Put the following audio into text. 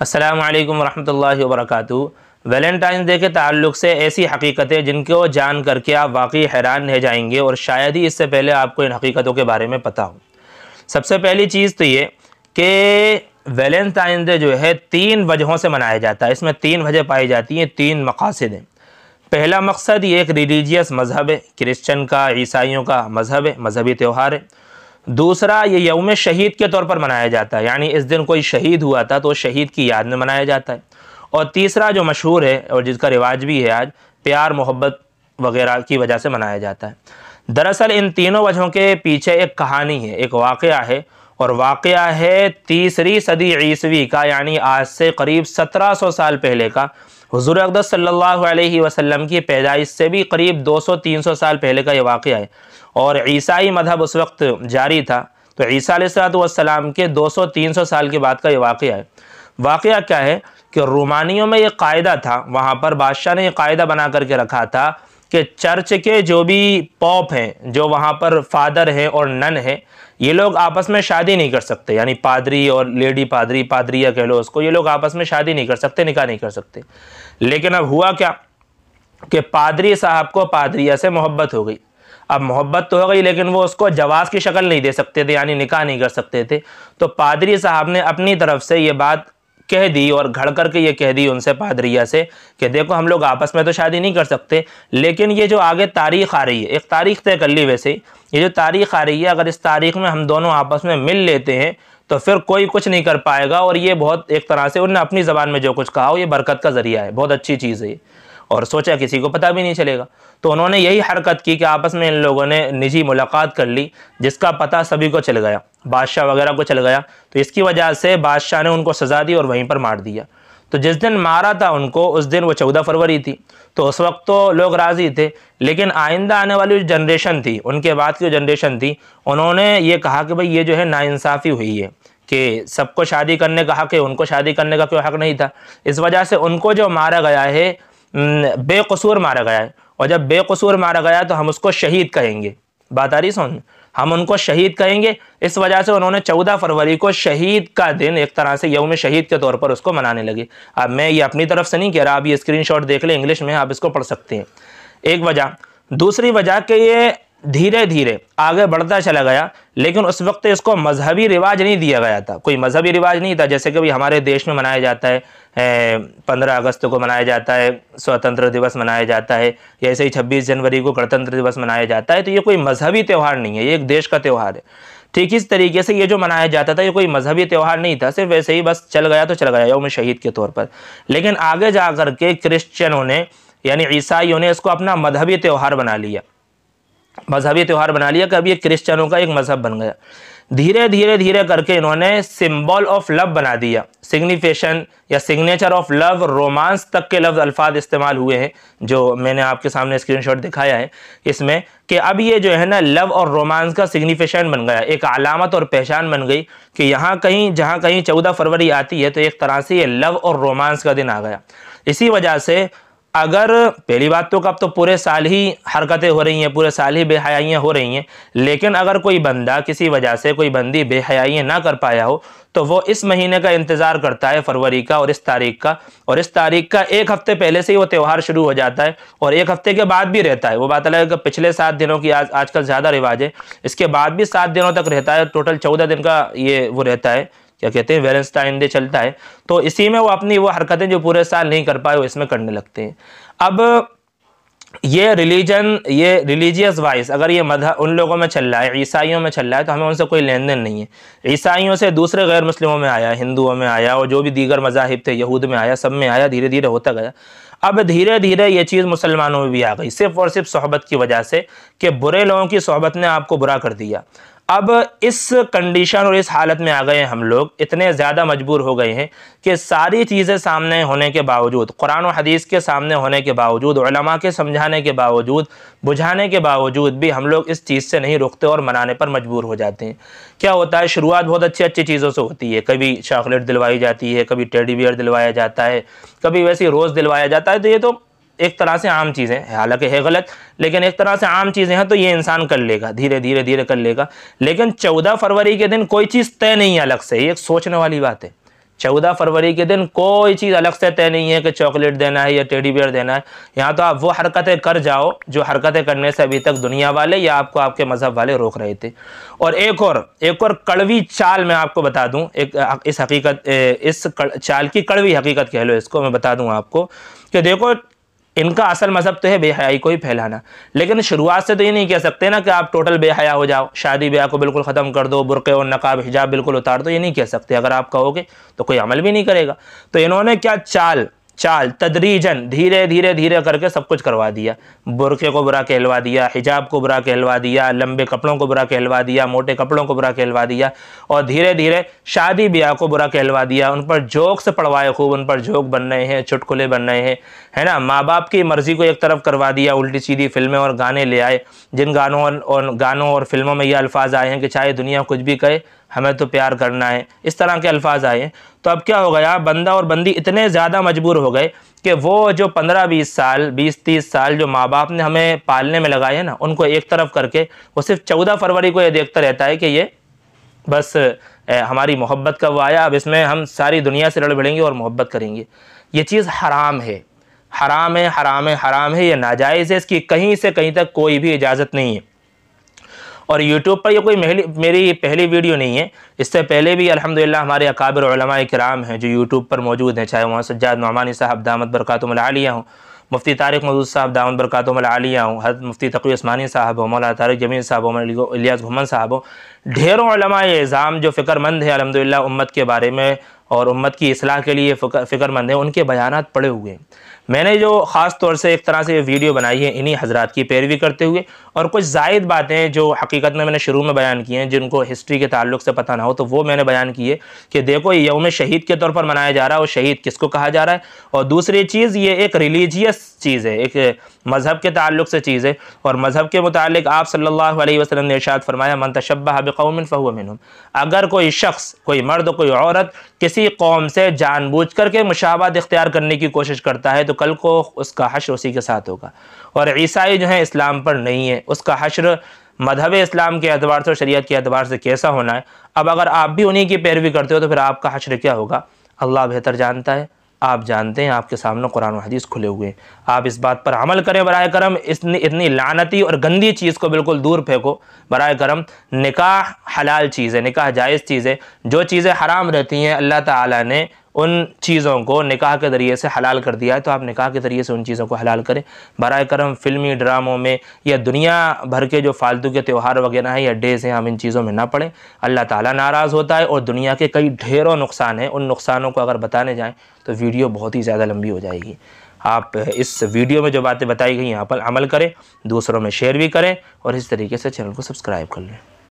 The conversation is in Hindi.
असलकम वरहमल वर्क वैलेंटाइन डे के ताल्लुक से ऐसी हकीकतें जिनको जान करके आप वाकई हैरान रह है जाएंगे और शायद ही इससे पहले आपको इन हकीकतों के बारे में पता हो सबसे पहली चीज़ तो ये कि वैलेंटाइन डे जो है तीन वजहों से मनाया जाता है इसमें तीन वजह पाई जाती हैं तीन मकासद हैं पहला मकसद ये एक रिलीजियस मज़हब है क्रिश्चन का ईसाइयों का मज़हब है मज़हबी त्यौहार है दूसरा ये यौम शहीद के तौर पर मनाया जाता है यानी इस दिन कोई शहीद हुआ था तो शहीद की याद में मनाया जाता है और तीसरा जो मशहूर है और जिसका रिवाज भी है आज प्यार मोहब्बत वगैरह की वजह से मनाया जाता है दरअसल इन तीनों वजहों के पीछे एक कहानी है एक वाक़ है और वाक़ है तीसरी सदी ईस्वी का यानी आज से करीब 1700 साल पहले का हजूर अकदर सल्लल्लाहु अलैहि वसल्लम की पैदाइश से भी करीब 200-300 साल पहले का ये वाक़ है और ईसाई मذहब उस वक्त जारी था तो ईसा सलाम के 200-300 साल के बाद का ये वाक़ है वाक़ क्या है कि रोमानियों में एक कायदा था वहाँ पर बादशाह ने एक कायदा बना करके रखा था कि चर्च के जो भी पॉप हैं जो वहाँ पर फादर हैं और नन हैं ये लोग आपस में शादी नहीं कर सकते यानी पादरी और लेडी पादरी पादरी या कह लो उसको ये लोग आपस में शादी नहीं कर सकते निकाह नहीं कर सकते लेकिन अब हुआ क्या कि पादरी साहब को पादरिया से मोहब्बत हो गई अब मोहब्बत तो हो गई लेकिन वो उसको जवाब की शक्ल नहीं दे सकते थे यानी निकाह नहीं कर सकते थे तो पादरी साहब ने अपनी तरफ से ये बात कह दी और घड़ करके ये कह दी उनसे पादरिया से कि देखो हम लोग आपस में तो शादी नहीं कर सकते लेकिन ये जो आगे तारीख आ रही है एक तारीख तय कर ली वैसे ये जो तारीख आ रही है अगर इस तारीख में हम दोनों आपस में मिल लेते हैं तो फिर कोई कुछ नहीं कर पाएगा और ये बहुत एक तरह से उनने अपनी ज़बान में जो कुछ कहा हो ये बरकत का ज़रिया है बहुत अच्छी चीज़ है और सोचा किसी को पता भी नहीं चलेगा तो उन्होंने यही हरकत की कि आपस में इन लोगों ने निजी मुलाकात कर ली जिसका पता सभी को चल गया बादशाह वगैरह को चल गया तो इसकी वजह से बादशाह ने उनको सज़ा दी और वहीं पर मार दिया तो जिस दिन मारा था उनको उस दिन वो चौदह फरवरी थी तो उस वक्त तो लोग राज़ी थे लेकिन आइंदा आने वाली जो जनरेशन थी उनके बाद की जो जनरेशन थी उन्होंने ये कहा कि भाई ये जो है नाइंसाफ़ी हुई है कि सबको शादी करने का हक है उनको शादी करने का कोई हक नहीं था इस वजह से उनको जो मारा गया है बेकसूर मारा गया है और जब बेकसूर मारा गया तो हम उसको शहीद कहेंगे बात आ रही सोन हम उनको शहीद कहेंगे इस वजह से उन्होंने चौदह फरवरी को शहीद का दिन एक तरह से यौम शहीद के तौर पर उसको मनाने लगे अब मैं ये अपनी तरफ से नहीं कह रहा आप ये स्क्रीन देख लें इंग्लिश में आप इसको पढ़ सकते हैं एक वजह दूसरी वजह कि ये धीरे धीरे आगे बढ़ता चला गया लेकिन उस वक्त इसको मजहबी रिवाज नहीं दिया गया था कोई मजहबी रिवाज नहीं था जैसे कि भाई हमारे देश में मनाया जाता है पंद्रह अगस्त को मनाया जाता है स्वतंत्र दिवस मनाया जाता है या ऐसे ही छब्बीस जनवरी को गणतंत्र दिवस मनाया जाता है तो ये कोई मजहबी त्यौहार नहीं है ये एक देश का त्यौहार है ठीक इस तरीके से ये जो मनाया जाता था ये कोई मजहबी त्यौहार नहीं था सिर्फ वैसे ही बस चल गया तो चल गया यौम शहीद के तौर पर लेकिन आगे जा कर के क्रिश्चियनों ने यानी ईसाइयों ने इसको अपना मजहबी त्यौहार बना लिया मजहबी त्यौहार बना लिया कि अभी एक क्रिश्चनों का एक मजहब बन गया धीरे धीरे धीरे करके इन्होंने सिंबल ऑफ लव बना दिया सिग्निफिकेशन या सिग्नेचर ऑफ लव रोमांस तक के लफ्ज़ अल्फाज इस्तेमाल हुए हैं जो मैंने आपके सामने स्क्रीनशॉट दिखाया है इसमें कि अब ये जो है ना लव और रोमांस का सिग्निफिकेशन बन गया एक अलामत और पहचान बन गई कि यहाँ कहीं जहाँ कहीं चौदह फरवरी आती है तो एक तरह से ये लव और रोमांस का दिन आ गया इसी वजह से अगर पहली बात तो कब तो पूरे साल ही हरकतें हो रही हैं पूरे साल ही बेहयाइयाँ हो रही हैं लेकिन अगर कोई बंदा किसी वजह से कोई बंदी बेहयाइयाँ ना कर पाया हो तो वो इस महीने का इंतज़ार करता है फरवरी का और इस तारीख का और इस तारीख का एक हफ़्ते पहले से ही वो त्यौहार शुरू हो जाता है और एक हफ़्ते के बाद भी रहता है वो बात अलग है कि पिछले सात दिनों की आज आजकल ज़्यादा रिवाज है इसके बाद भी सात दिनों तक रहता है टोटल चौदह दिन का ये वो रहता है क्या कहते हैं वेलेंस्टाइन डे चलता है तो इसी में वो अपनी वो हरकतें जो पूरे साल नहीं कर पाए वो इसमें करने लगते हैं अब ये रिलीजन ये रिलीजियस वाइज अगर ये मधा उन लोगों में चल रहा है ईसाइयों में चल रहा है तो हमें उनसे कोई लेन देन नहीं है ईसाइयों से दूसरे गैर मुस्लिमों में आया हिंदुओं में आया और जो भी दीगर मजाहिब थे यहूद में आया सब में आया धीरे धीरे होता गया अब धीरे धीरे ये चीज़ मुसलमानों में भी आ गई सिर्फ और सिर्फ सोहबत की वजह से कि बुरे लोगों की सोहबत ने आपको बुरा कर दिया अब इस कंडीशन और इस हालत में आ गए हैं हम लोग इतने ज़्यादा मजबूर हो गए हैं कि सारी चीज़ें सामने होने के बावजूद कुरान और हदीस के सामने होने के बावजूद उलमा के समझाने के बावजूद बुझाने के बावजूद भी हम लोग इस चीज़ से नहीं रुकते और मनाने पर मजबूर हो जाते हैं क्या होता है शुरुआत बहुत अच्छी अच्छी चीज़ों से होती है कभी चॉकलेट दिलवाई जाती है कभी टेडी बियर दिलवाया जाता है कभी वैसे रोज़ दिलवाया जाता है तो ये तो एक तरह से आम चीज़ें हैं हालांकि है गलत लेकिन एक तरह से आम चीज़ें हैं तो ये इंसान कर लेगा धीरे धीरे धीरे कर लेगा लेकिन चौदह फरवरी के दिन कोई चीज़ तय नहीं है अलग से ये एक सोचने वाली बात है चौदह फरवरी के दिन कोई चीज़ अलग से तय नहीं है कि चॉकलेट देना है या टेडी बियर देना है यहाँ तो आप वो हरकतें कर जाओ जो हरकतें करने से अभी तक दुनिया वाले या आपको आपके मज़हब वाले रोक रहे थे और एक और एक और कड़वी चाल मैं आपको बता दूँ एक इस हकीकत इस चाल की कड़वी हकीकत कह लो इसको मैं बता दूँ आपको कि देखो इनका असल मज़हब तो है बेहयाई को ही फैलाना लेकिन शुरुआत से तो ये नहीं कह सकते ना कि आप टोटल बेहया हो जाओ शादी ब्याह को बिल्कुल ख़त्म कर दो बुरके और नकाब हिजाब बिल्कुल उतार दो ये नहीं कह सकते अगर आप कहोगे तो कोई अमल भी नहीं करेगा तो इन्होंने क्या चाल चाल तदरीजन धीरे धीरे धीरे करके सब कुछ करवा दिया बुरके को बुरा कहलवा दिया हिजाब को बुरा कहलवा दिया लंबे कपड़ों को बुरा कहलवा दिया मोटे कपड़ों को बुरा कहलवा दिया और धीरे धीरे शादी ब्याह को बुरा कहलवा दिया उन पर जोक से पढ़वाए खूब उन पर जोक बन रहे हैं चुटकुले बन रहे हैं है ना माँ बाप की मर्ज़ी को एक तरफ करवा दिया उल्टी सीधी फिल्में और गाने ले आए जिन गानों और, गानों और फिल्मों में ये अल्फाज आए हैं कि चाहे दुनिया कुछ भी कहे हमें तो प्यार करना है इस तरह के अल्फाज आए तो अब क्या हो गया बंदा और बंदी इतने ज़्यादा मजबूर हो गए कि वो जो पंद्रह बीस साल बीस तीस साल जो माँ बाप ने हमें पालने में लगाए हैं ना उनको एक तरफ करके वो सिर्फ चौदह फरवरी को ये देखता रहता है कि ये बस हमारी मोहब्बत का वो आया अब इसमें हम सारी दुनिया से लड़ भिड़ेंगे और मोहब्बत करेंगे ये चीज़ हराम है हराम है हराम है हराम है ये नाजायज़ है इसकी कहीं से कहीं तक कोई भी इजाज़त नहीं है और यूट्यूब पर ये कोई मेरी पहली वीडियो नहीं है इससे पहले भी अलहमदिल्ला हमारे अकाबिर कराम हैं जो यूट्यूब पर मौजूद हैं चाहे वहाँ सज्जाद नमानी साहब दामद बरक़ातमलिया हों मुफ्ती तारिक मजूद साहब दामद बरक़ातमलिया हूँ हर मुफ्ती तकी उस्मानी साहब हो मौला तारक जमीन साहब हों इलियास घुमन साहब हो ढेरों एज़ाम जो फ़िक्रमंद है अलहमदिल्ला उम्मत के बारे में और उम्मत की असलाह के लिए फ़िक्रमंद हैं उनके बयान पड़े हुए हैं मैंने जो ख़ास तौर से एक तरह से ये वीडियो बनाई है इन्हीं हजरा की पैरवी करते हुए और कुछ जायद बातें जो हकीकत में मैंने शुरू में बयान की हैं जिनको हिस्ट्री के ताल्लुक से पता ना हो तो वो मैंने बयान किए कि देखो यौम शहीद के तौर पर मनाया जा रहा है और शहीद किसको कहा जा रहा है और दूसरी चीज़ ये एक रिलीजियस चीज़ है एक मज़हब के तल्ल से चीज़ है और मज़हब के मुतालिक आप सल्लल्लाहु अलैहि वसल्लम ने इरशाद फरमाया मन तशब्बा हब फ़हुआ अगर कोई शख्स कोई मर्द कोई औरत किसी कौम से जानबूझ करके मुशाबाद इख्तियार करने की कोशिश करता है तो कल को उसका हशर उसी के साथ होगा और ईसाई जो है इस्लाम पर नहीं है उसका हशर मजहब इस्लाम के अतबार से और के अतबार से कैसा होना है अब अगर आप भी उन्हीं की पैरवी करते हो तो फिर आपका हशर क्या होगा अल्लाह बेहतर जानता है आप जानते हैं आपके सामने कुरान और हदीस खुले हुए आप इस बात पर अमल करें बर करम इतनी इतनी लानती और गंदी चीज़ को बिल्कुल दूर फेंको बर करम निकाह हलाल चीज़ है निकाह जायज़ चीज़ है जो चीज़ें हराम रहती हैं अल्लाह ताला ने उन चीज़ों को निकाह के ज़रिए से हलाल कर दिया है तो आप निकाह के ज़रिए से उन चीज़ों को हलाल करें बर करम फ़िल्मी ड्रामों में या दुनिया भर के जो फालतू के त्यौहार वगैरह हैं या डेज़ हैं हम इन चीज़ों में ना पढ़ें अल्लाह ताला नाराज़ होता है और दुनिया के कई ढेरों नुकसान हैं उन नुकसानों को अगर बताने जाएँ तो वीडियो बहुत ही ज़्यादा लंबी हो जाएगी आप इस वीडियो में जो बातें बताई गई हैं आप अमल करें दूसरों में शेयर भी करें और इस तरीके से चैनल को सब्सक्राइब कर लें